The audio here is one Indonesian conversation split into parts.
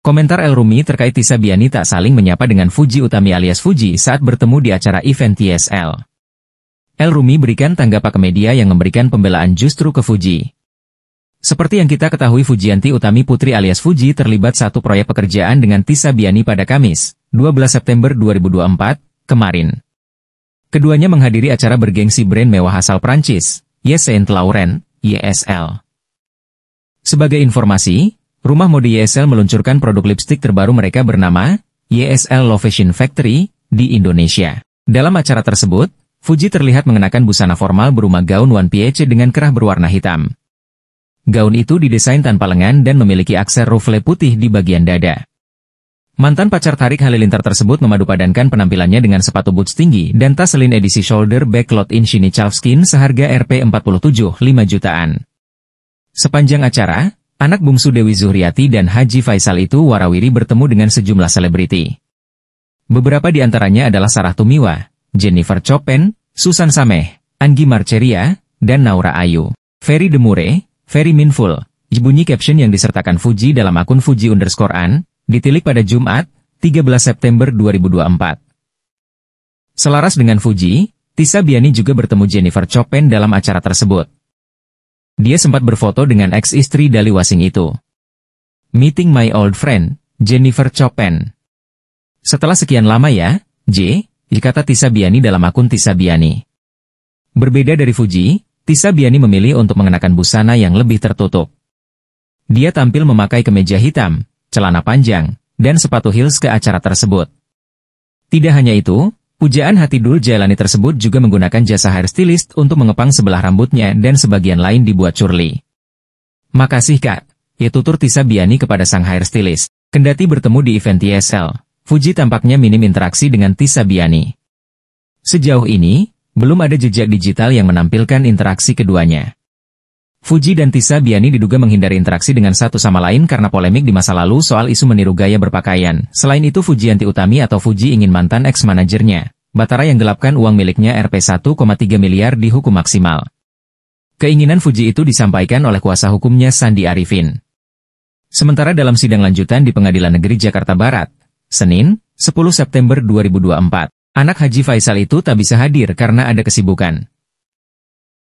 Komentar El Rumi terkait Tisa Biani tak saling menyapa dengan Fuji Utami alias Fuji saat bertemu di acara event TSL. El Rumi berikan tanggapan ke media yang memberikan pembelaan justru ke Fuji. Seperti yang kita ketahui Fujianti Utami Putri alias Fuji terlibat satu proyek pekerjaan dengan Tisa Biani pada Kamis, 12 September 2024, kemarin. Keduanya menghadiri acara bergengsi brand mewah asal Prancis, Yes Saint Laurent, YSL. Sebagai informasi, Rumah mode YSL meluncurkan produk lipstik terbaru mereka bernama YSL e Love Fashion Factory di Indonesia. Dalam acara tersebut, Fuji terlihat mengenakan busana formal berumah gaun One Piece dengan kerah berwarna hitam. Gaun itu didesain tanpa lengan dan memiliki aksen ruffle putih di bagian dada. Mantan pacar Tarik Halilintar tersebut memadupadankan penampilannya dengan sepatu boots tinggi dan tas selin edisi shoulder shiny chalf skin seharga Rp47,5 jutaan. Sepanjang acara, Anak bungsu Dewi Zuhriati dan Haji Faisal itu warawiri bertemu dengan sejumlah selebriti. Beberapa di antaranya adalah Sarah Tumiwa, Jennifer Chopin, Susan Sameh, Anggi Marceria, dan Naura Ayu. Ferry Demure, Ferry Minful, bunyi caption yang disertakan Fuji dalam akun Fuji underscore an, ditilik pada Jumat, 13 September 2024. Selaras dengan Fuji, Tisa Biani juga bertemu Jennifer Chopin dalam acara tersebut dia sempat berfoto dengan ex-istri Dali Wasing itu. Meeting my old friend, Jennifer Chopin. Setelah sekian lama ya, J, kata Tisa Biani dalam akun Tisa Biani. Berbeda dari Fuji, Tisa Biani memilih untuk mengenakan busana yang lebih tertutup. Dia tampil memakai kemeja hitam, celana panjang, dan sepatu heels ke acara tersebut. Tidak hanya itu, Pujaan hati Dul Jalani tersebut juga menggunakan jasa hairstylist untuk mengepang sebelah rambutnya dan sebagian lain dibuat curly. Makasih kak, ya tutur Tisa Biani kepada sang hairstylist. Kendati bertemu di event TSL, Fuji tampaknya minim interaksi dengan Tisa Biani. Sejauh ini, belum ada jejak digital yang menampilkan interaksi keduanya. Fuji dan Tisa Biani diduga menghindari interaksi dengan satu sama lain karena polemik di masa lalu soal isu meniru gaya berpakaian. Selain itu Fuji Anti Utami atau Fuji ingin mantan ex-manajernya, Batara yang gelapkan uang miliknya Rp 1,3 miliar di hukum maksimal. Keinginan Fuji itu disampaikan oleh kuasa hukumnya Sandi Arifin. Sementara dalam sidang lanjutan di Pengadilan Negeri Jakarta Barat, Senin, 10 September 2024, anak Haji Faisal itu tak bisa hadir karena ada kesibukan.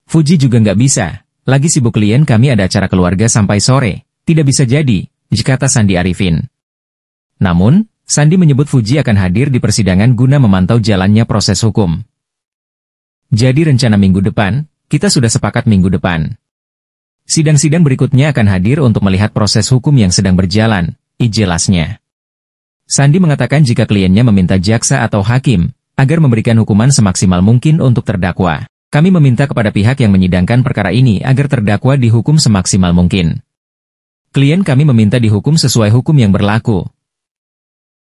Fuji juga nggak bisa, lagi sibuk klien kami ada acara keluarga sampai sore, tidak bisa jadi, Jikata Sandi Arifin. Namun, Sandi menyebut Fuji akan hadir di persidangan guna memantau jalannya proses hukum. Jadi rencana minggu depan, kita sudah sepakat minggu depan. Sidang-sidang berikutnya akan hadir untuk melihat proses hukum yang sedang berjalan, ijelasnya. Sandi mengatakan jika kliennya meminta jaksa atau hakim, agar memberikan hukuman semaksimal mungkin untuk terdakwa. Kami meminta kepada pihak yang menyidangkan perkara ini agar terdakwa dihukum semaksimal mungkin. Klien kami meminta dihukum sesuai hukum yang berlaku,